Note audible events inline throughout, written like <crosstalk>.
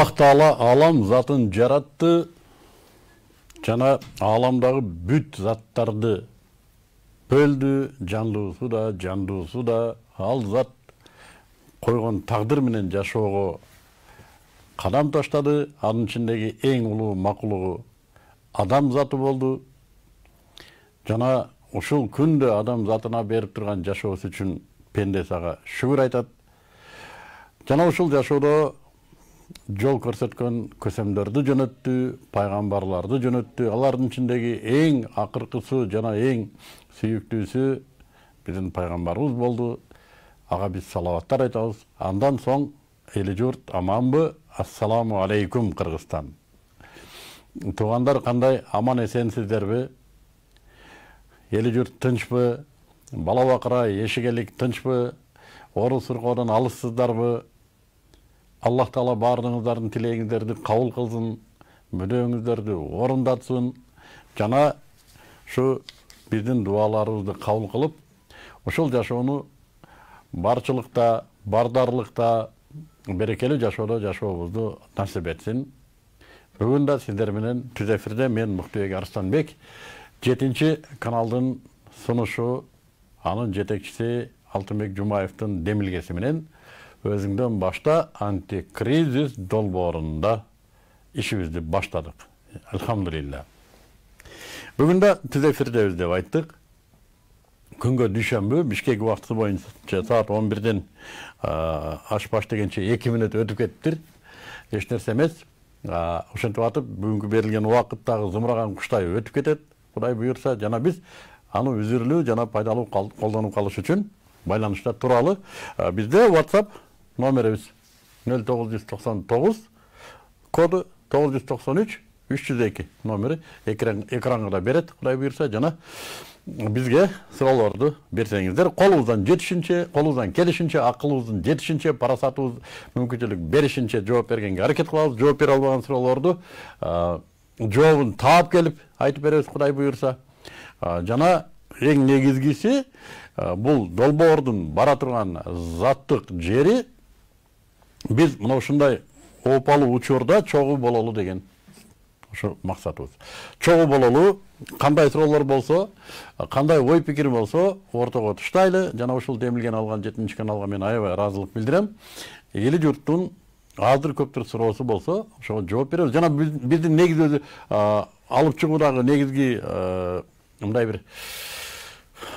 аллах таала алам затын жаратты жана ааламдагы бүт заттарды бөлдү жандуусу да жандуусу да ал зат койгон тагдыр менен жашоого кадам таштады анын ичиндеги эң улуу макулугу адам заты болды, жана ушул күндө адам затына беріп тұрған жашоосу үчүн пендесаға сага шүгүр айтат жана ушул жашоодо жол көрсөткөн көсөмдөрдү жөнөттү пайгамбарларды жөнөттү алардын ичиндеги эң акыркысы жана эң сүйүктүүсү биздин пайгамбарыбыз болду ага биз салаваттар айтабыз андан соң эл журт аманбы ассаламу алейкум кыргызстан туугандар кандай аман эсенсиздерби эл журт тынчпы бала бакыра эшик элик тынчпы оору сыркоодон алыссыздарбы аллах тағала барлығыңыздардың тілегіңіздерді қабыл қылсын мүдеңіздерді орындатсын жана şu біздің дуаларыбызды қабыл қылып ошол жашоону барчылықта бардарлықта берекелүү жашоодо жашообузду насип этсин бүгүн да сиздер менен түз эфирде мен муктубек арстанбек жетинчи каналдын сунушу анын жетекчиси алтынбек жумаевдин демилгеси менен өзіңден башта антикризис долбоорунда ишибизди баштадык альхамдулилля бүгүн да түз эфирдебиз деп айттык күнгө дүйшөмбү бишкек убактысы боюнча саат он бирден ашпаш дегенче эки мүнөт өтүп кетиптир эч нерсе эмес ошентип атып бүгүнкү берилген убакыт дагы зымыраган куштай өтүп кетет кудай буюрса жана биз аны үзүрлүү жана пайдалуу колдонуп калыш үчүн байланышта туралы бизде whatsapp токсон үч үч жүз эки номери экранга да берет құдай буюрса жана бізге суроолорду берсеңиздер колубуздан жетишинче колубуздан келишинче акылыбыздын жетишинче парасатыбыз мүмкүнчүлүк беришинче жооп бергенге аракет кылабыз жооп бере албаган суроолорду жообун таап келіп айтып беребиз құдай буюрса жана ең негизгиси бұл долбоордун бара турган заттық жери. Біз мына ушундай опалы учурда чогуу бололу деген ошо максатыбыз чогуу бололу кандай суроолор болсо кандай ой пикир болсо ортого туштайлы жана ушул демилген алган жетинчи каналга мен аябай ыраазычылык билдирем эли журттун азыр көптүр суроосу болсо ошого жооп беребиз жана биздин негизи алып чыгуудагы негизги мындай бир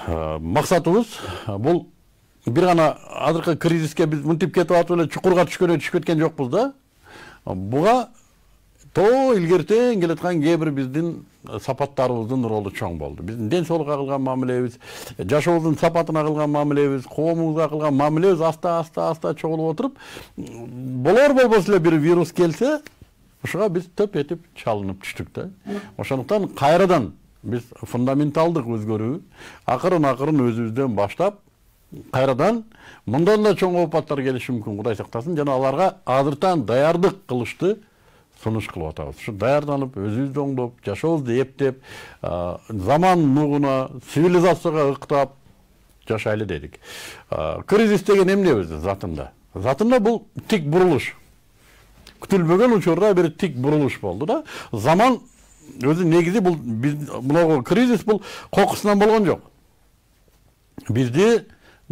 максатыбыз бул бир гана азыркы кризиске биз мынтип кетип атып эле чукурга түшкөнө түшүп кеткен жокпуз да буга то илгертен тең келаткан кээ бир биздин сапаттарыбыздын ролу чоң болду биздин ден соолукка кылган мамилебиз жашообуздун сапатына кылган мамилебиз коомубузга кылган мамилебиз аста аста аста чогулуп отуруп болор болбос эле бир вирус келсе ушуга биз төп этип чалынып түштүк да ошондуктан кайрадан биз фундаменталдык өзгөрүү акырын акырын өзүбүздөн баштап кайрадан мындан да чоң опаттар келиши мүмкүн кудай сактасын жана аларга азыртан даярдык кылышты сунуш кылып атабыз ушу даярданып өзүбүздү оңдоп жашообузду эптеп заман нугуна цивилизацияга ыктап жашайлы дедик кризис деген эмне өзү затында затында бул тик бурулуш күтүлбөгөн учурда бир тик бурулуш болду да заман өзү негизи бул биз кризис бул кокусунан болгон жок бизди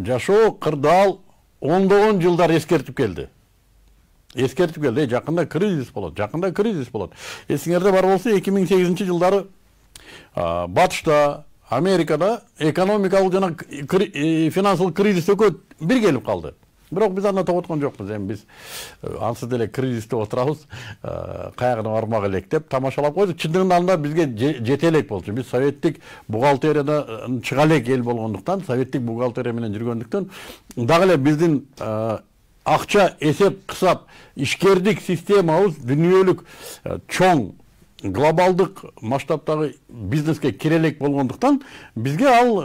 жашоо кырдаал ондогон жылдар эскертип келді, эскертип келди жакында кризис болот жакында кризис болот эсиңерде бар болсо эки миң сегизинчи жылдары батышта америкада экономикалык жана финансылык кризис экөө бир келип калды бирок биз аны тоготкон жокпуз эми биз ансыз деле кризисте отурабыз каягына бармак элек деп тамашалап койдук чындыгында анда бизге жете элек болчу биз советтик бухгалтериядан чыга элек эл болгондуктан советтик бухгалтерия менен жүргөндүктөн дагы эле биздин акча эсеп кысап ишкердик системабыз дүйнөлүк чоң глобалдык масштабтагы бизнеске кире элек болгондуктан бизге ал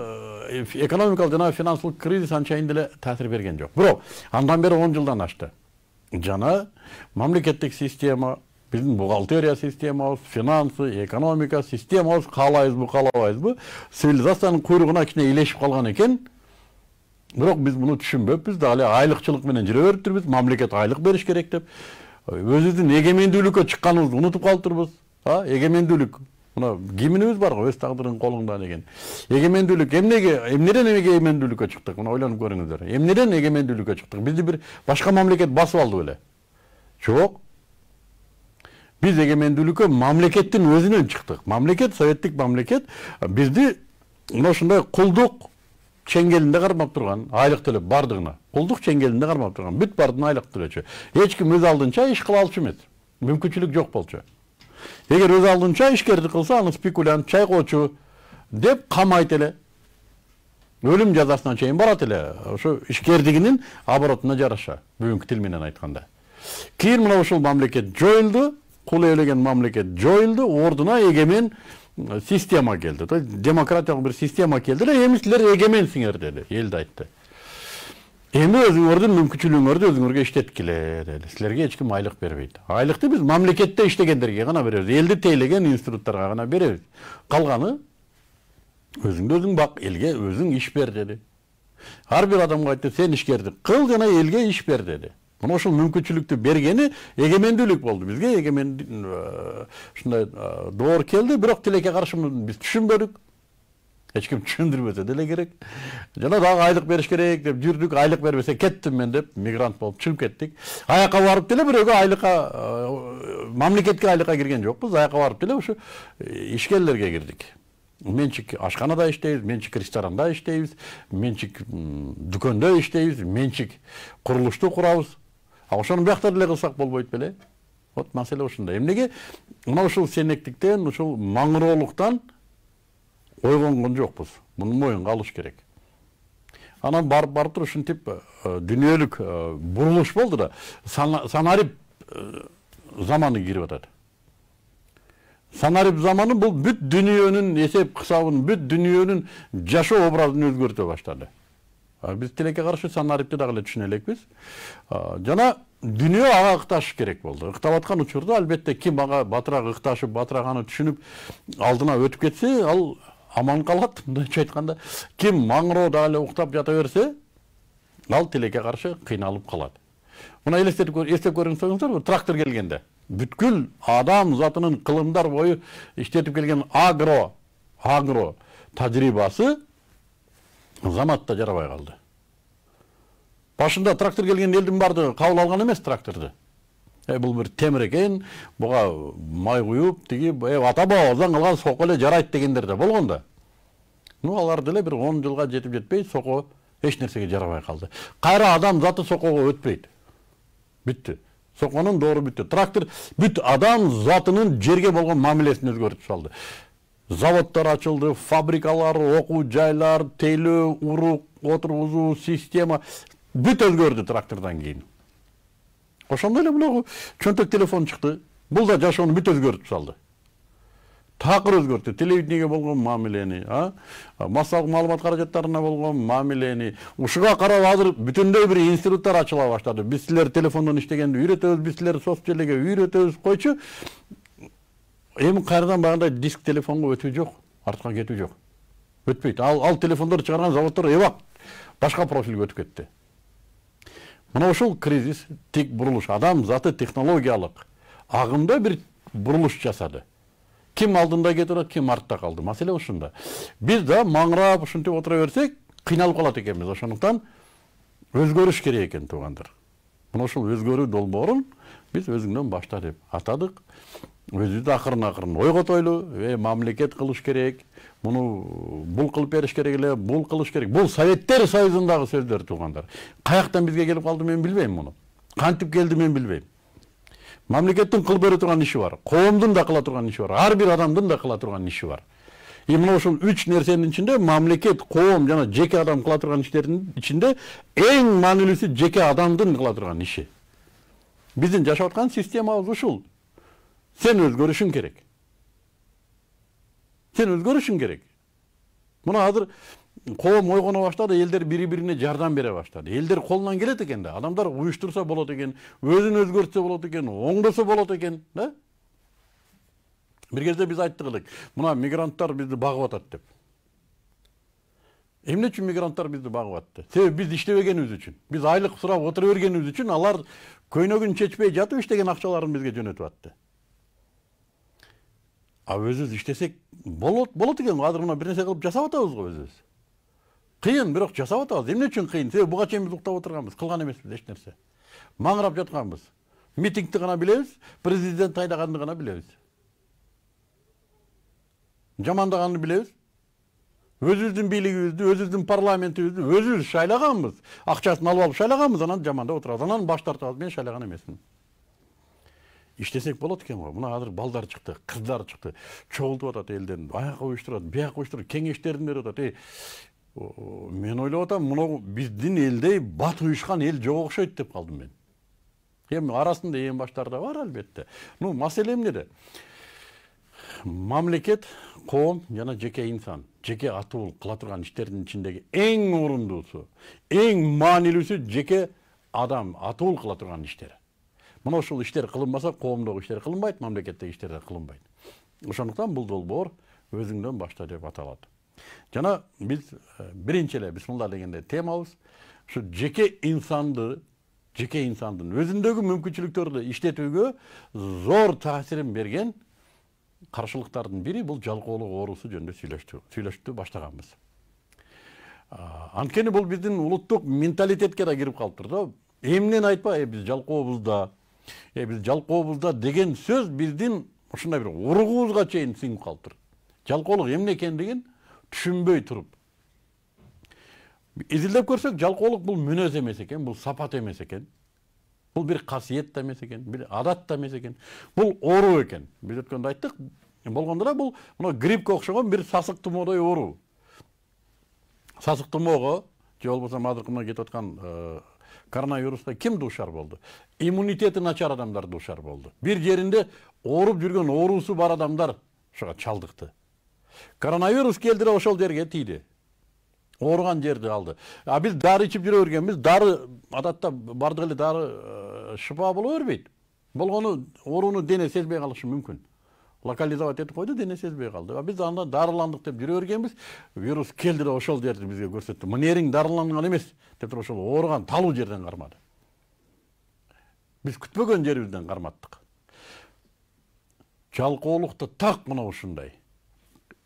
экономикалық жана финансылық кризис анчайын деле таасир берген жок бирок андан бери он жылдан ашты жана мамлекеттик система биздин бухгалтерия системабыз финансы экономика системабыз каалайбызбы каалабайбызбы цивилизациянын куйругуна кичине илешип калган экен бирок биз муну түшүнбөппүз да эле айлыкчылык менен жүрө бериптирбиз мамлекет айлык бериш керек деп өзүбүздүн эгемендүүлүккө чыкканыбызды унутуп калыптырбыз а эгемендүүлүк мына гимніміз бар ғой өз тагдырың қолыңда деген эгемендүүлүк эмнеге эмнеден эмнеге эгемендүүлүккө чыктык мына ойланып көрүңүздөр эмнеден эгемендүүлүккө чыктык бізді бір басқа мамлекет басып алды беле жок біз эгемендүүлүккө мамлекеттин өзінен шықтық мамлекет советтік мамлекет бізді мына ушундай құлдық шеңгелінде кармап тұрған айлык төлөп баардыгына кулдук шеңгелінде кармап турган бүт баардыгына айлык төлөчү эч өз алдынча иш кыла алчу емес мүмкүнчүлүк жоқ болчу Егер өз алдынча ішкерді қылса, аны спекулянт чайкоочу деп камайт эле Өлім жазасынан чейин барат эле ошо ишкердигинин оборотуна жараша бүгүнкү тил айтқанда айтканда кийин мына мамлекет жойылды. кул ээлеген мамлекет жойылды. Ордына егемен система келді. Демократиялық бір система келді. эле егеменсіңер эгеменсиңер Елді айтты эми өзүңөрдүн мүмкүнчүлүгүңөрдү өзүңөргө иштетип келет эле силерге эч ким айлык бербейт айлыкты биз мамлекетте иштегендерге гана беребиз элди тейлеген институттарга гана беребиз қалғаны өзүңдү өзің бак елге өзің иш бер деді ар бир адамга айтты сен ишкердик кыл жана элге иш бер деди мына ушул мүмкүнчүлүктү бергени эгемендүүлүк болду бизге эгемен ушундай доор келди бирок тилекке каршы биз түшүнбөдүк ешкім түшүндүрбөсө деле керек жана дагы айлык бериш керек деп жүрдүк айлык бербесе кеттим мен деп мигрант болуп чыгып кеттик аяка барып деле бирөөгө айлыкка мамлекетке айлыкка кирген жокпуз аяка барып деле ушу ишкерлерге кирдик менчик ашканада иштейбиз менчик ресторанда иштейбиз менчик дүкөндө иштейбиз менчик курулушту курабыз а ошону биякта деле кылсак болбойт беле вот маселе ушунда эмнеге мына ушул сенектиктен ушул маңыроолуктан ойгонгон жокпуз муну моюнга алыш керек анан барып барып туруп ушинтип дүйнөлүк бурулуш болду да санарип заманы кирип атат санарип заманы бул бүт дүйнөнүн эсеп кысабын бүт дүйнөнүн жашоо образын өзгөртө баштады биз тилекке каршы санарипти дагы эле түшүнө элекпиз жана дүйнө ага ыкташ керек болду ыктап аткан учурда албетте ким ага батыраак ыкташып батыраак аны түшүнүп алдына өтүп кетсе ал аман қалады мындайша айтқанда кім маңырауда әлі ұйықтап жата берсе ал телеке қарсы қиналып қалады мына елестетіп естеп көріңіздер, ғой трактор келгенде бүткіл адам затының қылымдар бойы іштетіп келген агро агро тәжірибасы заматта жарабай қалды башында трактор келген елдің барды қабыл алған емес тракторды бұл бір темір екен бұға май құйып тиги ата бабабыздан қалған соқы эле жарайды дегендер да болгон да ну алар деле бір он жылға жетип жетпей соко эч нерсеге жарабай қалды. қайра адам заты сокого өтпейді бүттү соконун доору бүттү трактор бүт адам затының жерге болған мамилесин өзгөртүп салды заводтар ачылды фабрикалар оқу жайлар тейлөө урук отургузуу система бүт өзгөрдү трактордан кейін ошондой эле чөнтөк телефон чыкты бул да жашоону бүт өзгөртүп салды такыр өзгөрттү телевидениеге болгон мамилени а массалык маалымат каражаттарына болгон мамилени ушуга карап азыр бүтүндөй бир институттар ачыла баштады биз силер телефондон иштегенди үйрөтөбүз биз силерди соц желеге үйрөтөбүз койчу эми кайрадан баягындай диск телефонго өтүү жок артка кетүү жок өтпөйт ал ал телефондорду чыгарган заводдор эбак башка профилге өтүп кетти ошол кризис тек бұрылыш адам заты технологиялық ағымда бір бұрылыш жасады ким алдында кетип кем артта қалды маселе ушунда биз да маңырап ушинтип отыра берсек кыйналып калат экенбиз ошондуктан өзгөрүш керек екен туугандар мына ушул өзгөрүү долбоорун биз өзүңдөн башта деп атадык өзүбүздү акырын акырын ойготойлу э, мамлекет кылыш керек мұны бұл қылып беріш керек эле бұл қылыш керек бұл советтер союзындағы сөздер туугандар каяктан бизге келип калды мен билбейм муну кантип келди мен билбейм мамлекеттин кылып бере турган иши бар коомдун да кыла турган иши бар ар бир адамдын да кыла турган иши бар и мына ошол үч нерсенин ичинде мамлекет коом жана жеке адам кыла турган иштердин ичинде эң маанилүүсү жеке адамдын кыла турган иши биздин жашап аткан системабыз ушул сен өзгөрүшүң керек сен өзгөрүшүң керек мына азыр коом ойгоно баштады элдер бири бирине жардам бере баштады элдер колунан келет экен да адамдар уюштурса болот экен өзүн өзгөртсө болот экен оңдосо болот экен да бир кезде биз айттык элек мына мигранттар бизди багып атат деп эмне үчүн мигранттар бизди багып атты себеби биз иштебегенибиз үчүн биз айлык сурап отура бергенибиз үчүн алар көйнөгүн чечпей жатып иштеген акчаларын бизге жөнөтүп атты а өзүбүз іштесек болот болот екен азыр мына бир нерсе кылып жасап атабыз го өзүбүз кыйын бирок жасап атабыз эмне үчүн кыйын себеби буга чейин биз уктап отурганбыз кылган эмеспиз эч нерсе маңырап жатканбыз митингти гана билебиз президент айдаганды гана билебиз жамандаганды билебиз өзүбүздүн бийлигибизди өзүбүздүн парламентибизди өзүбүз шайлаганбыз акчасын алып алып шайлаганбыз анан жамандап отурабыз анан баш тартабыз мен шайлаган эмесмин иштесек болот экен го мына азыр балдар чыкты кыздар чыкты чогултуп атат элден аяка уюштурат бияка уюштурат кеңештерин берип атат мен ойлоп атам мынау биздин элдей бат уюшкан эл жок окшойт деп калдым мен эми арасында ээн баштар да бар албетте ну маселе эмнеде мамлекет коом жана жеке инсан жеке атуул кыла турган иштердин ичиндеги эң орундуусу эң маанилүүсү жеке адам атуул кыла турган иштер мына ушул иштер кылынбаса коомдогу иштер кылынбайт мамлекеттеги иштер да кылынбайт ошондуктан бул долбоор өзүңдөн башта деп аталат жана биз э, биринчи эле бисмилла дегенде темабыз ушу жеке инсанды жеке инсандын өзүндөгү мүмкүнчүлүктөрдү иштетүүгө зор таасирин берген каршылыктардын бири бул жалкоолук оорусу жөнүндө сүйлөштү баштаганбыз анткени бул биздин улуттук менталитетке да кирип калыптыр да эмнени айтпай э, биз жалкообуз да е біз жалқобызда деген сөз біздің ушундай бир уругубузга чейин сиңип калыптыр жалкоолук эмне экендигин түшүнбөй туруп изилдеп көрсөк жалкоолук бул мүнөз эмес экен бул сапат эмес экен бул бир касиет да эмес экен бир адат да эмес экен бул оору экен биз өткөндө айттык болгондо да бул мына гриппке окшогон бир сасык тумоодой оору сасык тумоого же болбосо азыркы мына кетип аткан коронавируста кім душар болды иммунитеті начар адамдар душар болды бір жерінде орып жүрген оорусу бар адамдар шыға чалдықты коронавирус келдіре да ошол жерге тийди ооруган жерди алды а биз дары ичип жүрө бергенбиз дары адатта баардык эле дары шыпа боло бербейт болгону ооруну дене сезбей калышы мүмкүн локализовать етіп қойды дене сезбей қалды біз анда дарыландық деп жүре бергенбіз вирус келді да ошол жерді бізге көрсөттү мынериң дарыланган эмес деп туруп ошол ооруган талуу жерден кармады биз күтпөгөн жерибизден карматтык жалкоолукту так мына ушундай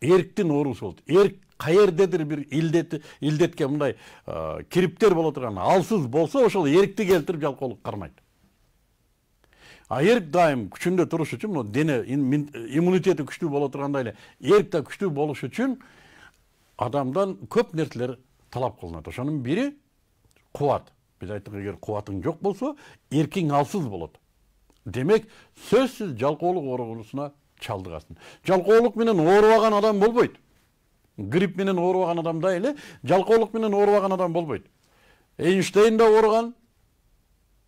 эрктин оорусу болот эрк каердедир бир илдети илдетке мындай кириптер боло турган алсыз болсо ошол эркти келтирип жалкоолук кармайт эрк дайым күчүндө туруш үчүн мына дене иммунитети күчтүү боло тургандай эле эрк да күчтүү болуш үчүн адамдан көп нерселер талап кылынат ошонун бири кубат биз айттык эгер кубатың жок болсо эркиң алсыз болот демек сөзсүз жалкоолук оорусуна чалдыгасың жалкоолук менен оорубаган адам болбойт грипп менен оорубаган адамдай эле жалкоолук менен оорубаган адам болбойт эйнштейн да ооруган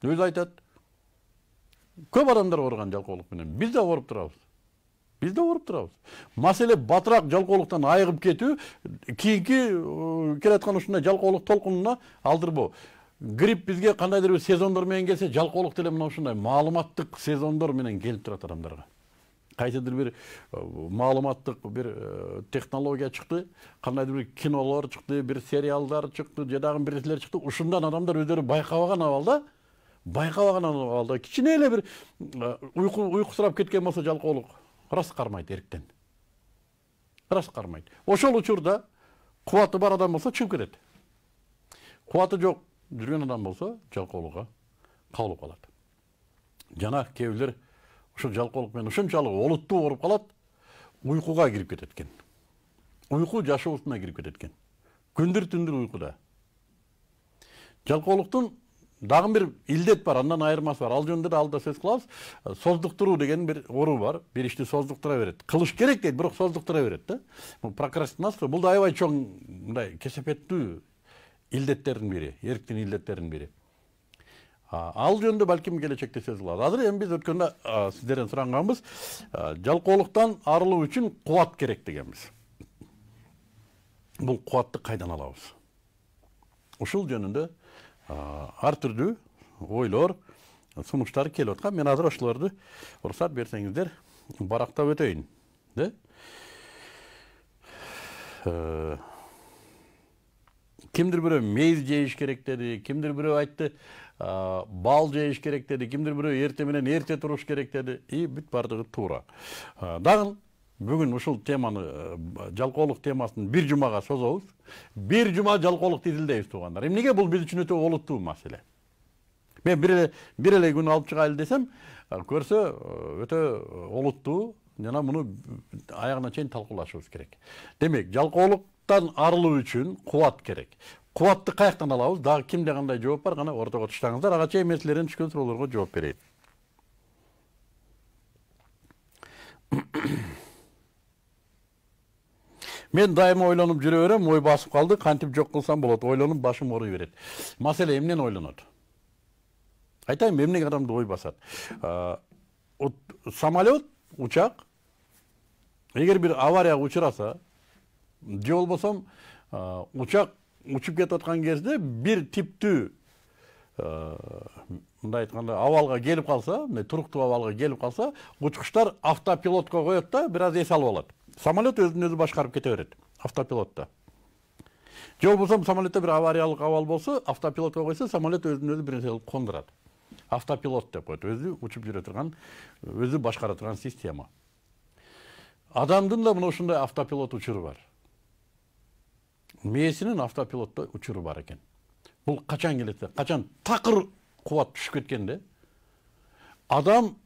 өзү айтат көп адамдар ауырған менен біз де ауырып турабыз біз де ооруп турабыз маселе батырақ жалкоолуктан айығып кету кийинки келе аткан ушундай жалкоолук толкунуна алдырбоо грипп бизге кандайдыр бир сезондор менен келсе жалкоолук деле мына ушундай маалыматтык сезондор менен келип турат адамдарга кайсыдыр бир маалыматтык бир технология чыкты кандайдыр бир кинолор чыкты бир сериалдар чыкты же дагы бир нерселер чыкты ушундан адамдар өздөрү байкабаган абалда байқабаған алды кішкене эле бир уйку ұйқысырап кеткен болса жалқаулық рас кармайт еріктен рас кармайт ошол учурда қуаты бар адам болса чыгып кетет қуаты жоқ жүрген адам болса жалқаулыққа кабылып калат жана кээ бирлер ушул жалкоолук менен ушунчалык олуттуу болуп калат уйкуга кирип кетет экен уйку жашоосуна кирип кетет экен күндүр түндүр уйкуда жалкоолуктун дагы бир илдет бар андан айырмасы бар ал жөнүндө да алда сөз кылабыз создуктуруу деген бир оору бар бир ишти создуктура берет кылыш керек дейт бирок создуктура берет да бул прокрастинация бул да аябай чоң мындай кесепеттүү илдеттердин бири эрктин илдеттердин бири ал жөнүндө балким келечекте сөз кылабыз азыр эми биз өткөндө сиздерден суранганбыз жалкоолуктан арылуу үчүн кубат керек дегенбиз бул кубатты кайдан алабыз ушул жөнүндө ар түрдүү ойлор сунуштар келип аткан мен азыр ошолорду уруксат берсеңиздер барактап өтөйүн да кимдир бирөө мейз жейиш керек деди кимдир бирөө айтты бал жейиш керек деди кимдир бирөө эртең менен эрте туруш керек деди и бүт баардыгы туура дагы бүгін ушул теманы э, жалкоолук темасын бир жумага созобуз бир жума жалкоолукту изилдейбиз туугандар эмнеге бул биз үчүн өтө олуттуу маселе мен бир эле бир эле күнү алып чыгайлы десем э, көрсө э, өтө олуттуу жана муну аягына чейин талкуулашыбыз керек демек жалкоолуктан арылуу үчүн кубат керек кубатты каяктан алабыз дагы кимде кандай жооп бар гана ортого туштаңыздар ага чейин мен силерден түшкөн суроолорго жооп берейин мен дайыма ойлонуп жүрө берем ой басып калды кантип жок кылсам болот ойлонуп башым ооруй берет маселе эмнени ойлонот айтайын эмне адамды ой басат самолет учак эгер бир аварияга учураса же болбосом учак учуп кетип аткан кезде бир типтүү мындай айтканда абалга келип калса мындай туруктуу абалга келип калса учкучтар автопилотко коет да бир аз эс алып алат самолет өзүн өзі башқарып кете береді автопилотта жоқ болса самолетте бір авариялық авал болса автопилотко қойса самолет өзү өзі нерсе кылып қондырады автопилот деп коет өзі учуп жүрө өзі башқаратырған система адамдың да мына ушундай автопилот учуру бар мээсинин автопилотто учуру бар экен бул качан келет качан такыр кубат түшүп кеткенде адам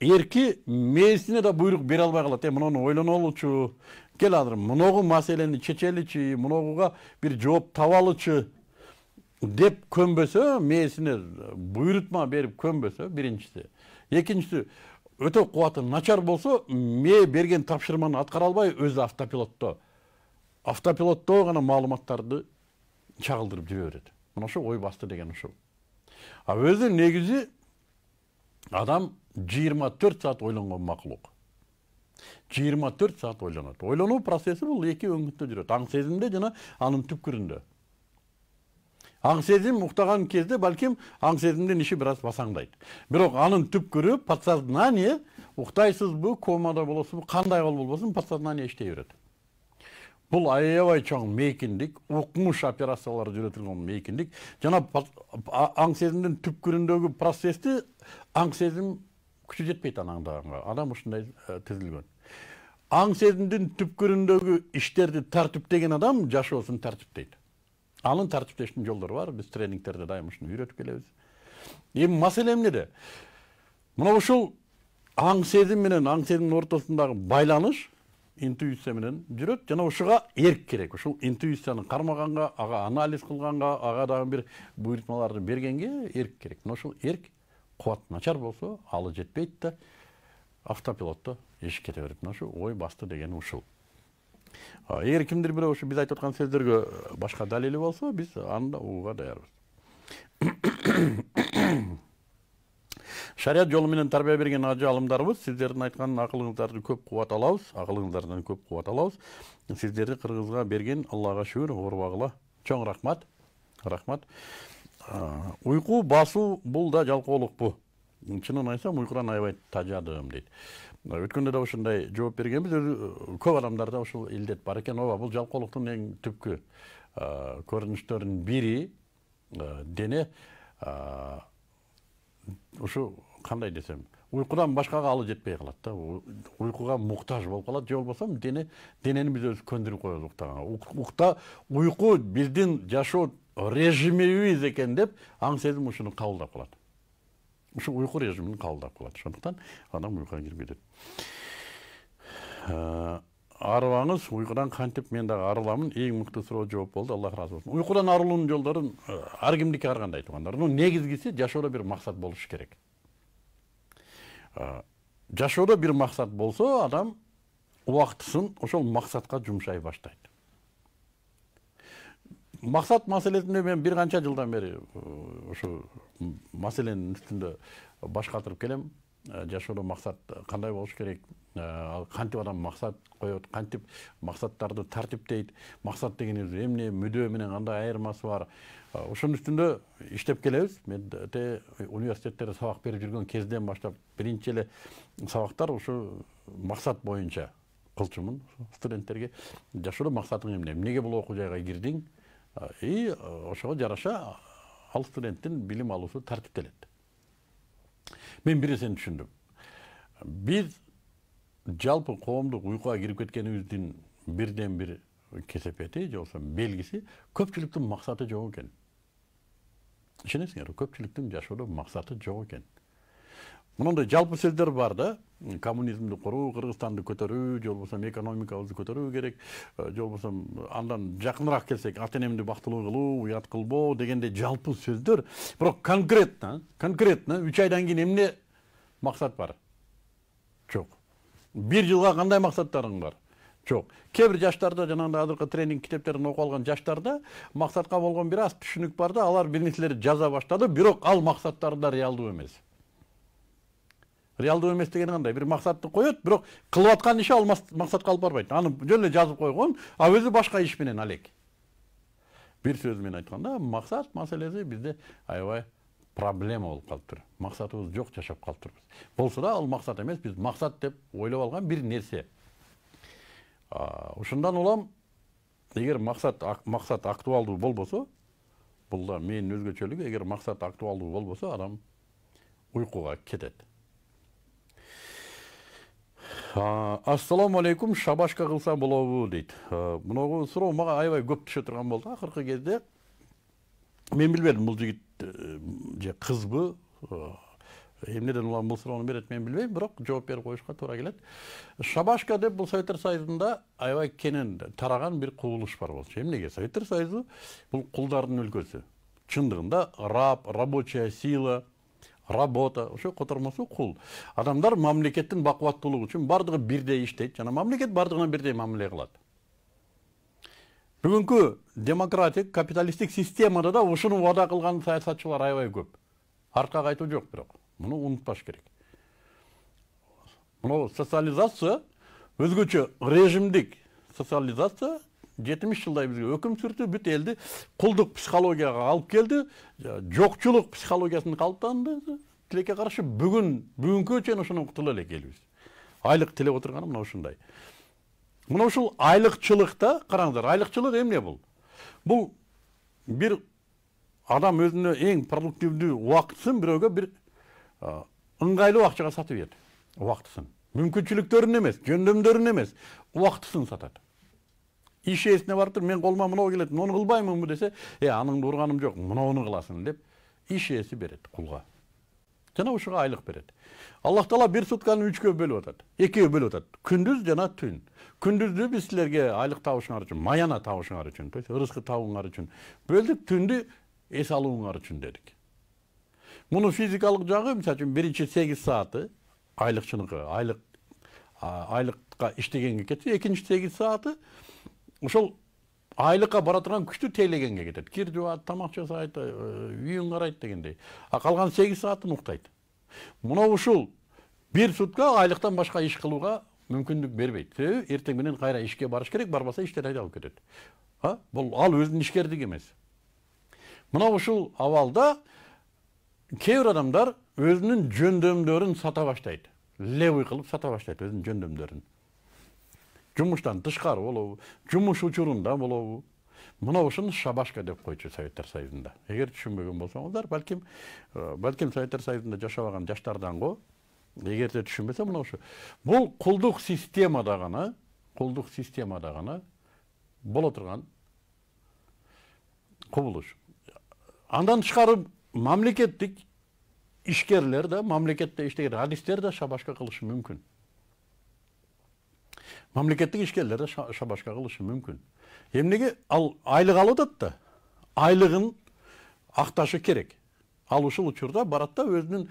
эрки мээсине да буйрук бере албай калат э мынону ойлонолучу кел азыр мыногу маселени чечеличи мунугуга бир жооп табалычы деп көнбөсө мээсине буйрутма берип көнбөсө биринчиси экинчиси өтө кубаты начар болсо мээ берген тапшырманы аткара албай өзү автопилотто автопилотто гана маалыматтарды чагылдырып жүрө берет мына ошо ой басты деген ушул а өзү негизи адам 24 сағат ойланған мақұлық төрт саат ойланады ойлану процесі бұл екі өңгітте жүреді аң сезімде жана анын түпкірінде аң сезім ұқтаған кезде бәлкім аң иши іші біраз басаңдайды бірақ анын түпкірі подсознание ұқтайсыз комада боласыз қандай қол болбосун подсознание іштей береді бұл аябай чоң мейкиндик укмуш операциялары жүретілген мейкиндик жана аң сезимдин түпкүрүндөгү процессти аң сезим күші жетпейді анаңдағанға адам ушундай түзүлгөн аң сезімдің түпкіріндегі іштерді тәртіптеген адам жашоосун тәртіптейді анын тартиптештин жолдары бар біз тренингтерде дайым ушуну үйретіп келеміз эми маселе эмнеде мына ушул аң сезім менен аң сезімнің ортосундагы байланыш интуиция менен жүрөт жана ушуга эрк керек ушул интуицияны кармаганга ага анализ кылганга ага дагы бир буйрутмаларды бергенге эрк керек мына ушул эрк қуат нашар болса алы жетпейді да автопилотты еш кете береді мына ой басты деген ушул эгер кимдир бирөө ушу биз айтып аткан сөздөргө э, башка далили болсо биз аны да угууга даярбыз <coughs> шарият жолу менен тарбия берген ажы алымдарыбыз сиздердин айткан акылыңыздарды көп кубат алабыз акылыңыздардан көп кубат алабыз сиздерди кыргызга берген аллага шүгүр урбагыла чоң рахмат рахмат уйку басуу бул да жалкоолукпу чынын айтсам уйкудан аябай тажадым дейт өткөндө да ушундай жооп бергенбиз э, көп адамдарда ушул илдет бар экен ооба бул жалкоолуктун эң түпкү э, көрүнүштөрүнүн бири э, дене ушу кандай десем уйкудан башкага алы жетпей калат да уйкуга муктаж болуп калат же болбосо дене денени биз өзүбүз көндүрүп коебуз уктаганга уйку биздин жашоо режимибиз екен деп аң сезім ұшыны қабылдап қалады ұшы ұйқы режимін қабылдап қалады сондықтан адам ұйқыға кіріп кетеді ә, Арваңыз ұйқыдан қантип мен дағы арыламын ең мықты сұрау жауап болды аллах разы болсын ұйқыдан арылудың жолдарын әркімдікі әрқандай туғандар ну негізгісі жашоуда бір мақсат болуш керек ә, жашоуда бір мақсат болса адам уақытысын ошол мақсатқа жұмшай баштайды мақсат мәселесінде мен бір қанша жылдан бері ушу мәселенің үстінде баш қатырып келем жашоодо мақсат қандай болуш керек ал кантип адам мақсат коет кантип мақсаттарды тартиптейт мақсат дегенибиз эмне мүдөө менен кандай айырмасы бар ушунун үстүндө иштеп келебиз мен те университеттерде сабак берип жүргөн кезден баштап биринчи эле сабактар ушу максат боюнча кылчумун студенттерге жашоодо максатың эмне эмнеге бул окуу жайга кирдиң и ошого жараша ал студенттин билим алуусу тартиптелет мен бир нерсени түшүндүм биз жалпы коомдук уйкуга кирип кеткенибиздин бирден бир кесепети же болбосо белгиси көпчүлүктүн максаты жок экен ишенесиңерби көпчүлүктүн жашоодо максаты жок экен мынандай жалпы сөздер бар да коммунизмди құру кыргызстанды көтөрүү же болбосо экономикабызды көтөрүү керек э, же болбосо андан жакыныраак келсек ата энемди бактылуу кылуу уят кылбоо дегендей жалпы сөздөр бирок конкретно конкретно үч айдан кийин эмне максат бар жок бир жылга кандай максаттарың бар жок кээ бир жаштарда жанагындай азыркы тренинг китептерин окуп алган жаштарда максатка болгон бир аз түшүнүк бар да алар бир нерселерди жаза баштады бирок ал максаттары да реалдуу эмес реалдуу эмес дегени кандай бир максатты коет бирок кылып аткан иши ал максатка алып барбайт аны жөн эле жазып койгон а өзү башка иш менен алек бир сөз менен айтканда максат маселеси бизде аябай проблема болуп калыптыр максатыбыз жок жашап калыптырбыз болсо да ал максат эмес биз максат деп ойлоп алган бир нерсе ушундан улам эгер максат максат актуалдуу болбосо бул да менин өзгөчөлүгү эгер максат актуалдуу болбосо адам уйкуга кетет алейкум шабашка қылса болобу дейді мынау суроо мага аябай көп түшө турган болду акыркы кезде мен билбедим бул жигит э, же кызбы эмнеден улам бул суроону берет мен билбейм бирок жооп берип коюшка туура келет шабашка деп бул советтер союзунда аябай кенен тараган бир кубулуш бар болчу эмнеге советтер союзу бул кулдардын өлкөсү чындыгында раб рабочая сила работа ошо котормосу кул адамдар мамлекеттин бакубаттуулугу үчүн баардыгы бирдей иштейт жана мамлекет баардыгына бирдей мамиле кылат бүгүнкү демократик капиталисттик системада да ушуну убада кылган саясатчылар аябай көп артка кайтуу жок бирок муну унутпаш керек мынау социализация өзгөчө режимдик социализация жетимиш жылдай бизге өкүм сүртүп бүт элди кулдук психологияга алып келди жокчулук психологиясын калыптанды тилекке каршы бүгүн бүгүнкүгө чейин ошондон кутула элек элибиз айлык тилеп отурганы мына ушундай мына ушул айлыкчылыкта караңыздар айлыкчылык эмне бул бул бир адам өзүнө эң продуктивдүү убактысын бирөөгө бир ыңгайлуу акчага сатып ийет убактысын мүмкүнчүлүктөрүн эмес жөндөмдөрүн эмес убактысын сатат иш ээсине барып тұр мен қолыма мынау келеді оны кылбаймынбы десе е аныңды ұрғаным жоқ мынауны қыласың деп иш ээси береді құлға жана ушуга айлык берет аллах таала бир сутканы үчкө бөлүп атат экиге бөлүп атат күндүз жана түн күндүздү биз силерге айлык табышыңар үчүн маяна табышыңар үчүн то есть ырыскы табууңар үчүн бөлдүк түндү эс алууңар үчүн дедик мунун физикалык жагы мисалы үчүн биринчи сегиз сааты айлыкчыныкы айлык айлыкка иштегенге кетсе экинчи сегиз сааты ошол айлыкка бара турган күчтү тейлегенге кетет кир жуат тамак жасайт э, үйүн карайт дегендей а калган сегиз саатын уктайт мына ушул бир сутка айлыктан башка иш кылууга мүмкүндүк бербейт себеби эртең менен кайра ишке барыш керек барбаса иштер айдалып кетет а бул ал өзүнүн ишкердиги эмес мына ушул абалда кээ бир адамдар өзүнүн жөндөмдөрүн сата баштайт левый кылып сата баштайт өзүнүн жөндөмдөрүн жумуштан тышкары болобу жумуш учурунда болобу мына ушуну шабашка деп койчу советтер союзунда эгер түшүнбөгөн болсоңуздар балким э, балким советтер союзунда жашабаган жаштардан го эгерде түшүнбөсө мына ушу бул кулдук системада гана кулдук системада гана боло турган кубулуш андан тышкары мамлекеттик ишкерлер да мамлекетте иштеген адистер да шабашка кылышы мүмкүн мамлекеттік ішкерлерді шабашқа қылышы мүмкін емнеге ал айлық алып атат да айлығын ақташы керек алушыл учурда барат да өзінің